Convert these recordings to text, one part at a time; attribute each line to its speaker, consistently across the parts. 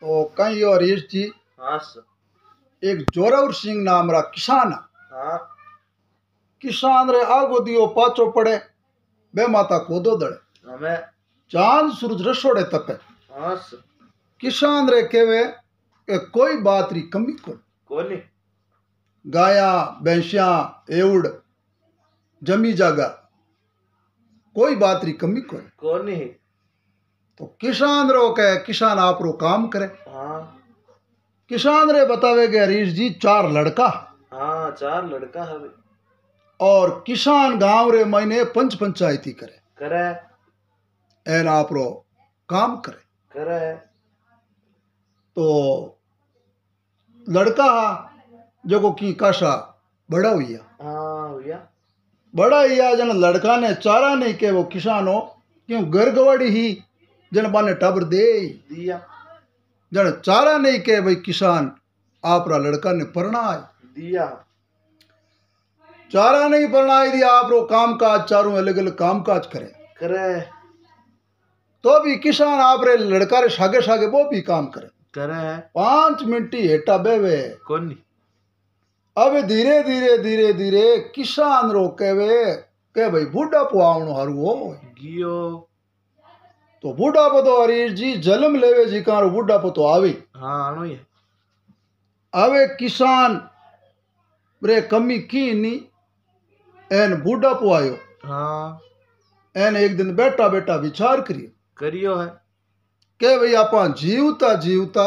Speaker 1: तो कई और ये हाँ, सर एक जोरावर सिंह नाम रा किसान हाँ किसान रे आगो दियो पाचो पड़े बे माता कोदो दड़े चांद सूरज रसोड़े तपे हाँ, किसान रे केवे के कोई बात री कमी को गाया भैंसिया एवड़ जमी जागा कोई बात री कमी कोन कोनी तो किसान रो कह किसान आप रो काम करे हाँ। किसान रे बतावे के हरीश जी चार लड़का हाँ चार लड़का है और किसान गांव रे मैंने पंच पंचायती करे करे एन आप रो काम करे करे तो लड़का जो की काशा बड़ा हुई हाँ, बड़ा हुआ जन लड़का ने चारा नहीं के वो किसानों क्यों घर ही जन बाने टबर दे दिया जन चारा नहीं कह भाई किसान आप लड़का ने पढ़ना है दिया चारा नहीं पढ़ना है दिया आप काम काज चारों अलग अलग काम काज करे करे तो भी किसान आप रे लड़का रे सागे सागे वो भी काम करे करे पांच मिनट ही हेटा वे कौन अब धीरे धीरे धीरे धीरे किसान रो कहवे कह भाई बुढ़ा पुआ हारू हो गियो तो बुढ़ापो तो हरीश जी जन्म लेवे जी कारो बुढ़ापो तो आवे हाँ आवे किसान रे कमी की नी एन बुढ़ापो आयो हाँ एन एक दिन बैठा बैठा विचार करियो करियो है के भाई आप जीवता जीवता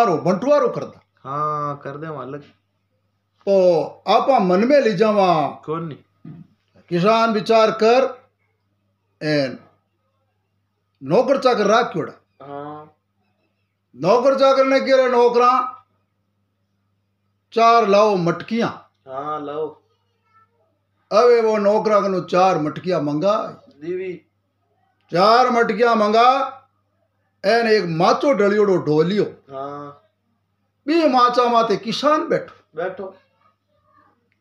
Speaker 1: आरो बंटवारो कर हाँ कर दे मालक तो आप मन में ले जावा कौन नहीं किसान विचार कर एन नौकर चाकर राख क्योड़ा हाँ। नौकर चाकर ने कह रहे नौकरा चार लाओ मटकियां हाँ, लाओ अबे वो नौकरा को चार मटकियां मंगा दीवी चार मटकियां मंगा एन एक माचो डलियोड़ो ढोलियो हाँ। बी माचा माते किसान बैठो बैठो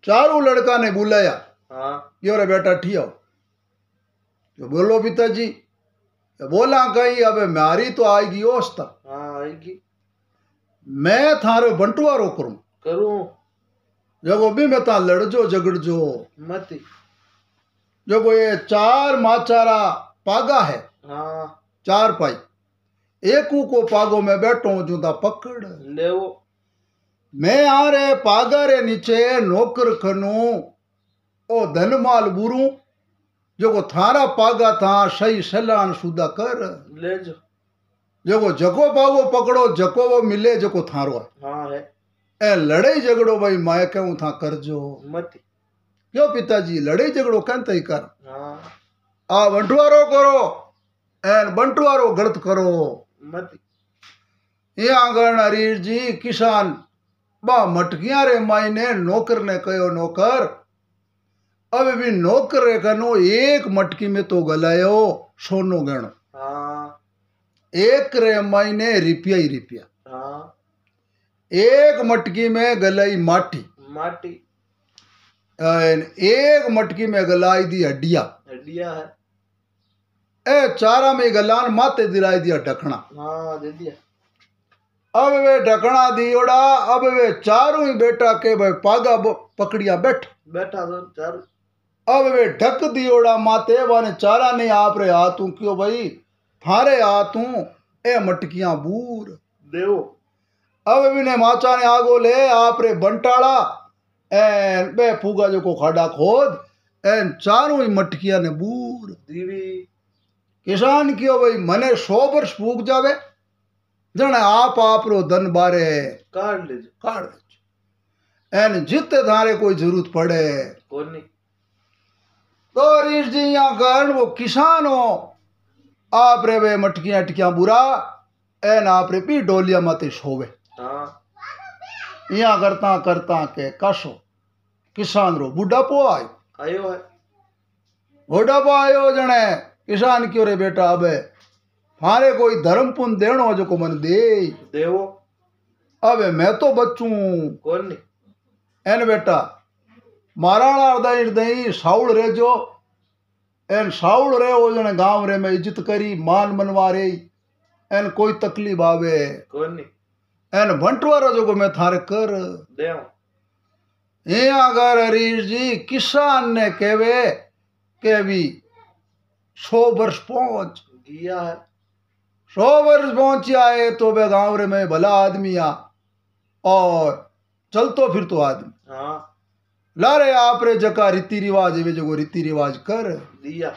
Speaker 1: चारों लड़का ने बुलाया हाँ बेटा ठिया तो बोलो पिताजी बोला कही अबे मारी तो आएगी ओस्ता हाँ आएगी मैं थारो रो करू करू जगो भी मैं था लड़ जो झगड़ जो मत जगो ये चार माचारा पागा है हाँ चार पाई एक को पागो में बैठो जो था पकड़ ले वो मैं आ रे पागा रे नीचे नौकर खनू ओ धन माल बुरू जो को थारा पागा था सही सलान सुदा कर ले जो जो को जको पावो पकड़ो जको वो मिले जो को थारो है हाँ है ए लड़ाई झगड़ो भाई माए कहूं था कर जो मत क्यों पिताजी लड़ाई झगड़ो कन तई कर हाँ आ बंटवारो करो एन बंटवारो गलत करो मत ये आंगन हरीर जी किसान बा मटकिया रे माई ने नौकर ने कहो नौकर अब भी नौकर है एक मटकी में तो गलायो सोनो गण हाँ। एक रे मायने रिपिया ही रिपिया हाँ। एक मटकी में गलाई माटी माटी एक मटकी में गलाई दी हड्डिया हड्डिया है ए चारा में गलान माते दिलाई दिया ढकना हाँ, अब वे ढकना दी ओड़ा अब वे चारों ही बेटा के भाई पागा पकड़िया बैठ बैठा चारों अब वे ढक दियोड़ा माते वाने चारा नहीं आप रे आतू क्यों भाई थारे आतू ए मटकियां बूर देव अब भी ने माचा ने आगो ले आप रे बंटाड़ा एन बे फूगा जो को खाड़ा खोद एन चारों ही मटकियां ने बूर देवी किसान क्यों भाई मने सौ वर्ष फूक जावे जने आप आप रो धन बारे काट ले काट ले एन जितने धारे कोई जरूरत पड़े कोनी तो रिश्तियाँ कारण वो किसान हो आप रे वे मटकियां टकियां बुरा एन आप रे पी डोलिया मत सोवे यहाँ करता करता के कसो किसान रो बुढ़ा पो आयो आयो है बुढ़ा पो आयो जने किसान क्यों रे बेटा अबे मारे कोई धर्म पुन देनो जो को मन दे देवो अबे मैं तो बच्चू कौन नहीं एन बेटा महाराणा हृदय हृदय साउल रे जो एन साउल रे वो जने गांव रे में इज्जत करी मान मनवा रे एन कोई तकलीफ आवे एन भंटवारा जो को मैं थारे कर अगर हरीश जी किसान ने कहे के भी सौ वर्ष पहुंच गया है सौ वर्ष पहुंच आए तो वे गांव रे में भला आदमी आ और चल तो फिर तो आदमी हाँ लारे रे आप रे जका रीति रिवाज वे जगो रीति रिवाज कर दिया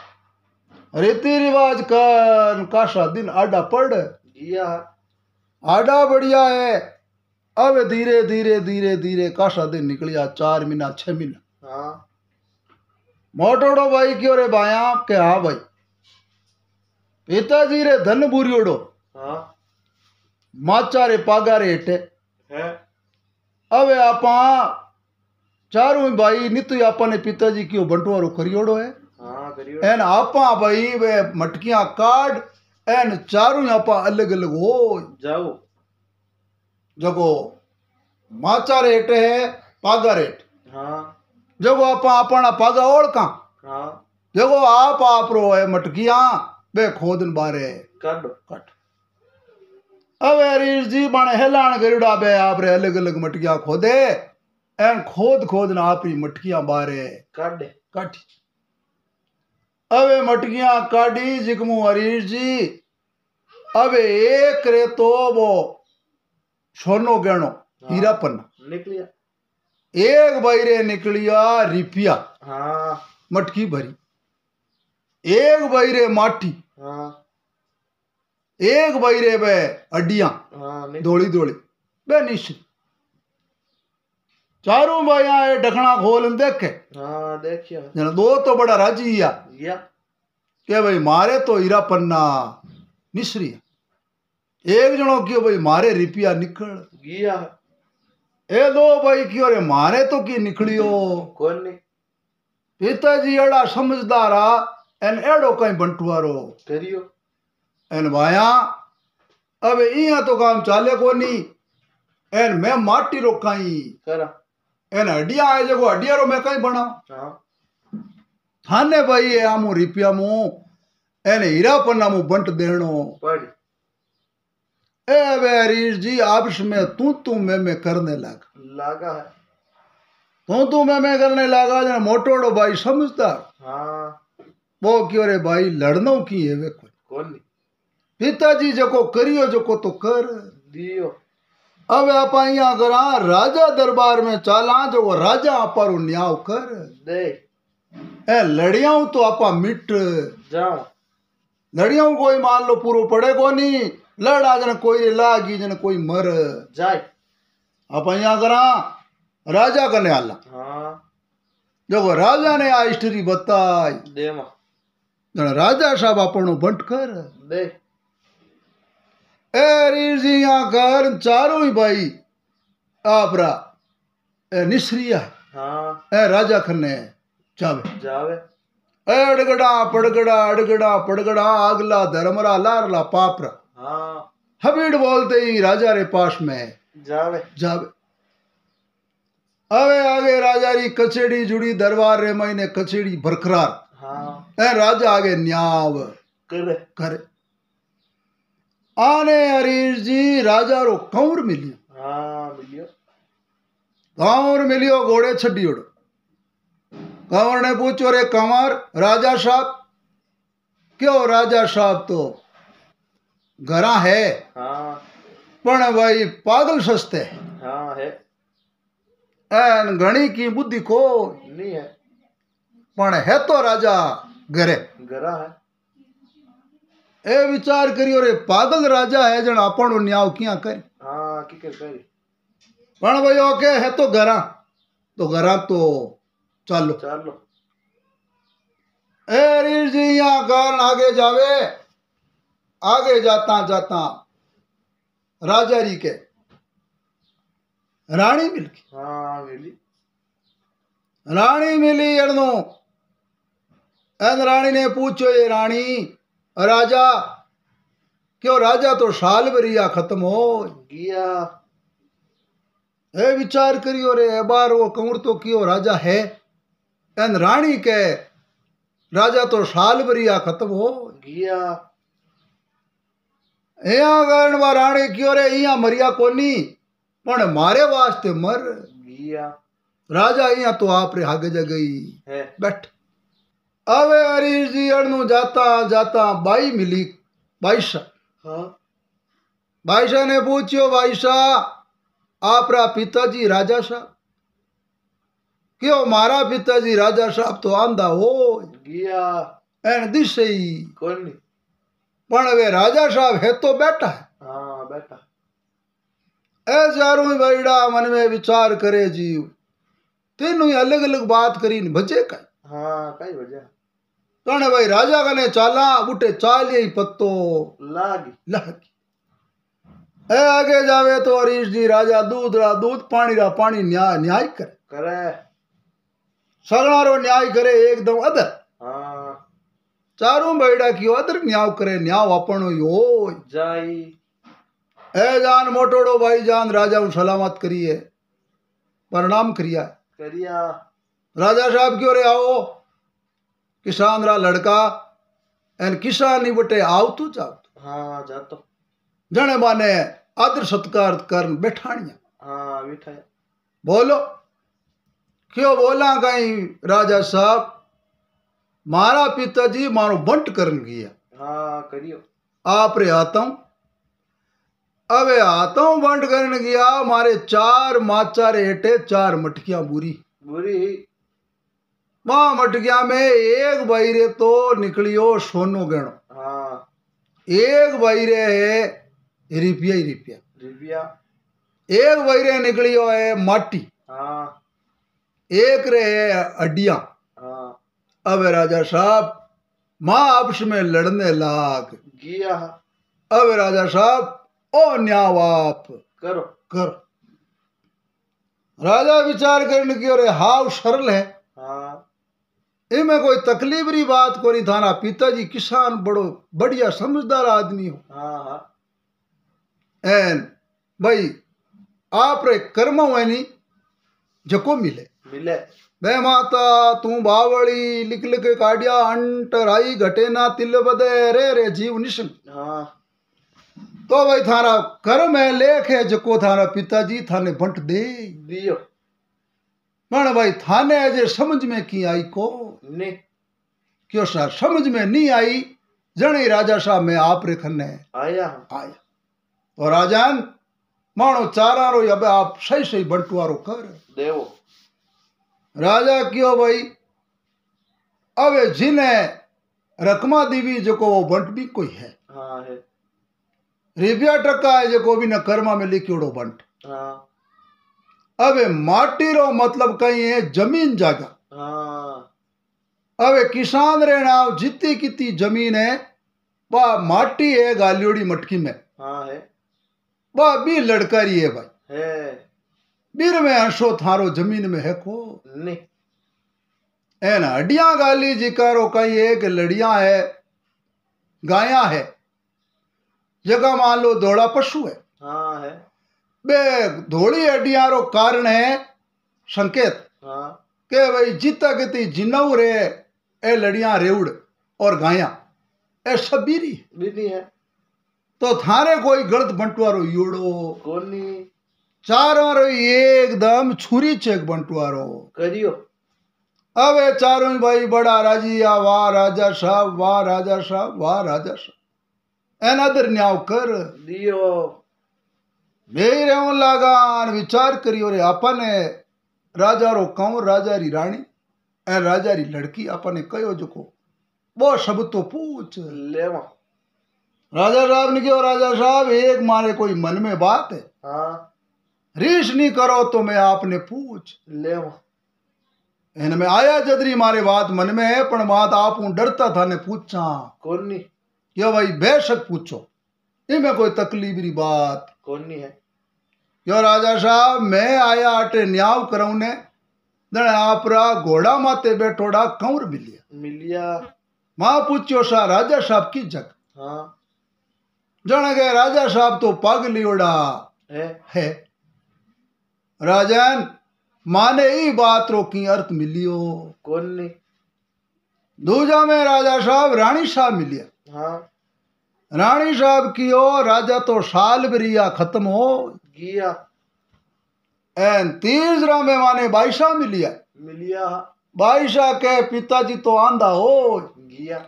Speaker 1: रीति रिवाज कर काशा दिन आडा पड़ दिया आडा बढ़िया है अब धीरे धीरे धीरे धीरे काशा दिन निकलिया चार महीना छह महीना हाँ। मोटोड़ो भाई की ओरे बाया के हा भाई पिताजी रे धन बुरी ओडो हाँ। माचा रे पागा रे हेटे है अबे चारों भाई नित आपा ने पिताजी की बंटवारो करियोड़ो है हाँ, एन आपा भाई वे मटकियां काट एन चारों आपा अलग अलग हो जाओ जगो माचा रेट है पागा रेट हाँ जगो आप अपना पागा और का हाँ जगो आप आप रो है मटकिया वे खोदन बारे कट कट अब अरे जी बने हेलान करियोड़ा बे आप रे अलग अलग मटकिया खोदे ਐ ਖੋਦ ਖੋਦ ਨਾ ਆਪਣੀ ਮਟਕੀਆਂ ਬਾਰੇ ਕੱਢ ਕੱਢ ਅਵੇ ਮਟਕੀਆਂ ਕਾਢੀ ਜਿਕਮੂ ਹਰੀਸ਼ ਜੀ ਅਵੇ ਇੱਕ ਰੇ ਤੋਬੋ सोनो गहनो हीरा पन्ना निकलिया एक बाइरे निकलिया रिपिया हाँ। मटकी भरी एक बाइरे माटी हाँ। एक बाइरे बे अड्डिया हाँ, धोली धोली बे निश्चित चारों भाइया ये खोल देखे हाँ देखियो दो तो बड़ा राजी या के भाई मारे तो हीरा पन्ना निसरी एक जनो क्यों भाई मारे रिपिया निकल गया ए दो भाई क्यों रे मारे तो की निकलियो कौन पिताजी अड़ा समझदारा एन एड़ो कहीं बंटुआरो करियो एन भाया अब इया तो काम चाले को नहीं एन मैं माटी रोकाई करा એને અડિયા જગો અડિયારો મેં કઈ ભણાવ હા ને ભાઈ એ આમું રીપિયામું એને હીરા પર નામું બંટ દેણો ए वे हरीश जी आपस में तू तू मैं मैं करने लगा लागा है तू तू मैं मैं करने लागा जन मोटोड़ो भाई समझता वो क्यों रे भाई लड़नो की है वे कोई कौन पिताजी जको करियो जको तो कर दियो अब आप यहाँ करा राजा दरबार में चाला जो तो वो राजा आप न्याव कर दे ए लड़ियाओं तो आप मिट जाओ लड़ियाओं कोई मान लो पूरा पड़े को नहीं लड़ा जन कोई लागी जन कोई मर जाए आप यहाँ करा राजा कने आला हाँ देखो राजा ने आ स्त्री बताई दे राजा साहब अपनो बंट कर दे एरिजिया चारों ही भाई आपरा ए निसरिया हां ए राजा खन्ने जावे जावे अड़गड़ा पड़गड़ा अड़गड़ा पड़गड़ा आगला धर्मरा लारला पापरा हाँ हबीड बोलते ही राजा रे पास में जावे जावे अबे आगे राजा री कचेड़ी जुड़ी दरबार रे महीने कचेड़ी बरकरार हाँ ए राजा आगे न्याव करे करे आने ಆನೆ जी राजा रो ಮಿಲಿಯೋ मिलियो हाँ, कंवर मिलियो घोड़े छड़ी उड़ो कंवर ने पूछो रे कंवर राजा साहब क्यों राजा साहब तो घरा है हाँ। पण भाई पागल सस्ते है, हाँ है। एन घणी की बुद्धि को नहीं है पण है तो राजा घरे घरा है ए विचार करियो रे पागल राजा है जन आपण न्याव किया कर हां की कर कर पण भयो के है तो घरा तो घरा तो चलो चलो ए रीर जी यहां गान आगे जावे आगे जाता जाता राजा री के रानी मिलकी हां मिली रानी मिली अड़नो एन रानी ने पूछो ये रानी राजा क्यों राजा तो साल बरिया खत्म हो गया ए विचार करियो रे ए बार वो कंवर तो कियो राजा है एन रानी के राजा तो साल बरिया खत्म हो गया गण राणी क्यों रे इया मरिया कोनी पण मारे वास्ते मर गया राजा इया तो आप रे आगे जगई बैठ હવે હરીશજી અડનું જાતા જાતા બાઈ મિલી બાઈશા હા બાઈશાને પૂછ્યો બાઈશા આપણા પિતાજી રાજા સાહેબ કયો મારા પિતાજી રાજા સાહેબ તો આંધા હોય ગયા એને દિશે કોની પણ હવે રાજા સાહેબ હે તો બેટા હા બેટા એ સારું બૈડા મન મેં વિચાર કરે જીવ તેનું અલગ અલગ વાત કરીને ભજે કાંઈ हाँ कई वजह भाई राजा कने चाला उठे चाली पत्तो लागी लागी ए आगे जावे तो हरीश जी राजा दूध रा दूध पानी रा पानी न्याय न्याय करे करे सगड़ा रो न्याय करे एकदम अदर हाँ चारों बैठा कियो अदर न्याय करे न्याय अपनो यो जाई ए जान मोटोड़ो भाई जान राजा सलामत करिए प्रणाम करिया करिया राजा साहब क्यों रे आओ किसान रा लड़का एन किसान नहीं बटे आओ तू जाओ तू हाँ जा तो जने माने आदर सत्कार कर बैठानिया हाँ बैठा बोलो क्यों बोला कहीं राजा साहब मारा पिताजी मारो बंट करन गया हाँ करियो आप रे आता हूँ अबे आता हूँ बंट करन गया मारे चार माचा एटे चार मटकियां बुरी बुरी માં मटकिया में एक बहरे तो નીકળ્યો સોનો ગણો હા एक बहरे है रिपिया ही रिपिया રૂપિયા એક બૈરે निकलियो है माटी हाँ। एक रे है अड्डिया हाँ। अब राजा साहब माँ आपस में लड़ने लाग गया अब राजा साहब ओ न्यावाप आप करो करो राजा विचार करने की और हाव सरल है हाँ। इमें कोई तकलीफ री बात को नहीं थारा पिताजी किसान बड़ो बढ़िया समझदार आदमी हो हाँ, हाँ। एन भाई आप रे कर्म है नी जको मिले मिले बे माता तू बावली लिख लिख काटिया अंट राई घटे ना तिल बदे रे रे जीव निशन हाँ। तो भाई थारा कर्म है लेख है जको थारा पिताजी थाने बंट दे दियो बाण भाई थाने अजय समझ में की आई को ने क्यों सा समझ में नहीं आई जने राजा साहब में आप रे आया आया तो राजान मानो चारा रो अब आप सही सही बंटवारो कर देवो राजा क्यों भाई अब जिने रकमा दीवी जो को वो बंट भी कोई है हाँ है रिबिया टका है जो को भी न कर्मा में लिखियोड़ो बंट हाँ माटी रो मतलब कहीं है जमीन जागा हाँ। अबे किसान रहना નાવ જીતી जमीन है वह माटी है गालियोड़ी मटकी में वह हाँ भी लड़का रही है भाई बीर में अंशो थारो जमीन में है को नहीं है ना हड्डिया गाली जी करो है एक लड़िया है गाया है जगह मान लो दौड़ा पशु है बे धोली हड्डिया रो कारण है संकेत के भाई जीता गिती जिनऊ रे ए लड़िया रेउड़ और गाया ए सब बीरी बीरी है तो थारे कोई गलत बंटवारो योड़ो कोनी चारों रो एकदम छुरी चेक बंटवारो करियो अब ये चारों भाई बड़ा राजी या वाह राजा साहब वाह राजा साहब वाह राजा साहब एन अदर न्याव कर दियो મેં રહેવું विचार અને વિચાર आपा ने राजा रो कौ राजा री रानी ए राजा री लड़की आपा ने કયો જોકો वो सब तो पूछ લેવા राजा साहब ने कहो राजा साहब एक मारे कोई मन में बात है हाँ। रीस नहीं करो तो मैं आपने पूछ ले में आया जदरी मारे बात मन में है पर बात आप डरता था ने पूछा कौन नहीं क्यों भाई बेशक पूछो इनमें कोई तकलीफ री बात कौन नहीं है यो राजा साहब मैं आया अटे न्याव करूं ने आपरा घोड़ा माते बैठोड़ा कंवर मिलिया मिलिया मां पूछो सा राजा साहब की जग हाँ जन गए राजा साहब तो पागली उड़ा है, है। राजन माने ही बात रोकी अर्थ मिलियो कौन ने दूजा में राजा साहब रानी साहब मिलिया हाँ रानी साहब की ओ राजा तो साल बरिया खत्म हो गया एन तीसरा है बाईशा मिलिया मिलिया बाईशा के पिताजी तो आंधा हो गया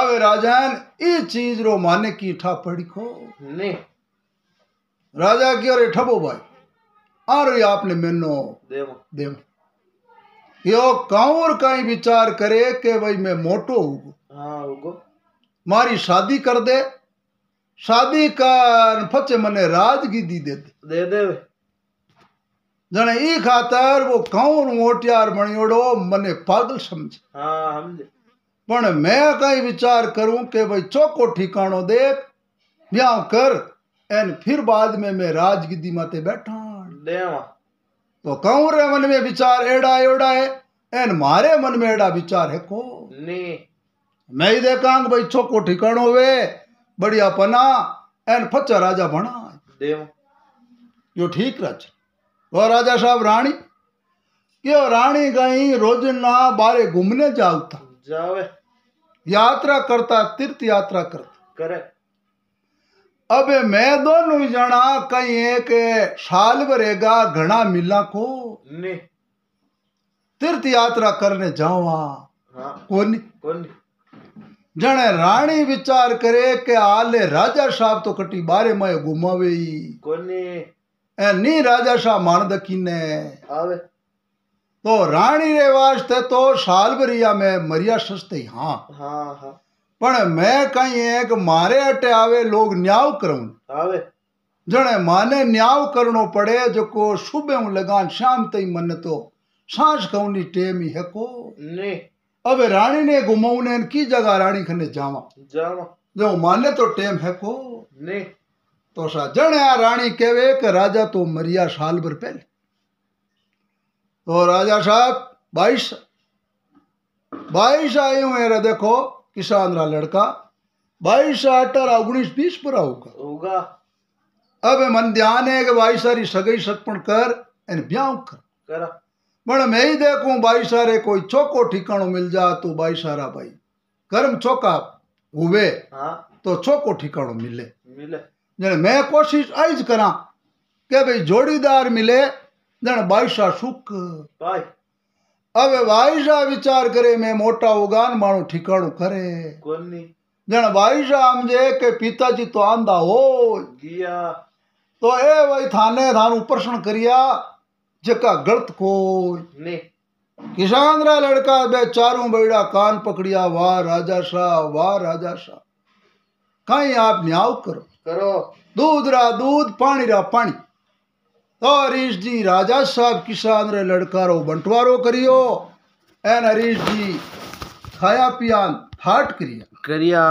Speaker 1: अब राजन इस चीज रो माने की ठा पड़ी को नहीं राजा की अरे ठबो भाई अरे आपने मेनो देव देमो यो काउर कहीं विचार करे के भाई मैं मोटो हूँ हाँ मारी शादी कर दे शादी कर फचे मने राजगीदी दे दे दे जने ई खातर वो कौन मोटियार बनियोड़ो मने पागल समझ हाँ समझे पण मैं कई विचार करूं के भाई चोको ठिकाणो देख ब्याह कर एन फिर बाद में मैं राजगीदी माते बैठा देवा तो कहूं रे मन में विचार एड़ा एड़ा है एन मारे मन में एड़ा विचार है को नहीं मैं ही देखा भाई चोको ठिकाणो वे बढ़िया पना एन फच्चा राजा बना देव यो ठीक रच वो राजा साहब रानी यो रानी गई ना बारे घूमने जाओ था जावे यात्रा करता तीर्थ यात्रा करता करे अबे मैं दोनों जना कहीं एक साल भरेगा घना मिला को तीर्थ यात्रा करने जावा हाँ, कोनी कोनी જણે રાણી વિચાર કરે કે આલે રાજા શાહ તો કટી બારે માયે ઘુમાવે કોની એ ની રાજા શાહ માન દકીને આવે તો રાણી રે વાસ્તવ તો સાલ ભરીયા મે મર્યા સસ્તે હા હા પણ મે કઈ એક મારે અટે આવે લોગ ન્યાવ કરું આવે જણે માને ન્યાવ કરણો પડે જો કો સુબે હું લગાન શામ તઈ મનતો શ્વાસ ઘોની ટેમી હેકો ને अब હવે રાણીને ગુમાવને કી જગા રાણી ખને જાવા જાવા જો માને તો ટેમ હે કો ને તો સાજણ આ રાણી કહેવે કે राजा तो मरिया साल भर पहले तो राजा साहब बाईस बाईस आए हुए रे देखो किसान रा लड़का बाईस अठारह उन्नीस बीस पूरा होगा होगा अब मन ध्यान है कि बाईस सारी सगई सतपण कर एन ब्याह कर करा પણ મેં દેખું બાઈસારે કોઈ ચોકો ઠીકાણું મિલ જા તો બાઈસારા ભાઈ ગરમ ચોકા ઉભે તો ચોકો ઠીકાણું મિલે જાણે મેં કોશિશ આ જ કરા કે ભાઈ જોડીદાર મિલે જાણે બાઈસા સુખ હવે વાઈસા વિચાર કરે મેં મોટા ઉગાન મારું ઠીકાણું કરે જાણે વાઈસા આમ જે કે પિતાજી તો આંધા હોય તો એ ભાઈ થાને થાનું પ્રશ્ન કર્યા जका गलत को किसान रा लड़का बे चारों कान पकड़िया वाह राजा शाह वाह राजा शाह कहीं आप न्याव करो करो दूध रा दूध पानी रा पानी तो हरीश जी राजा साहब किसान रे लड़का रो बंटवारो करियो एन हरीश जी खाया पियान थाट करिया करिया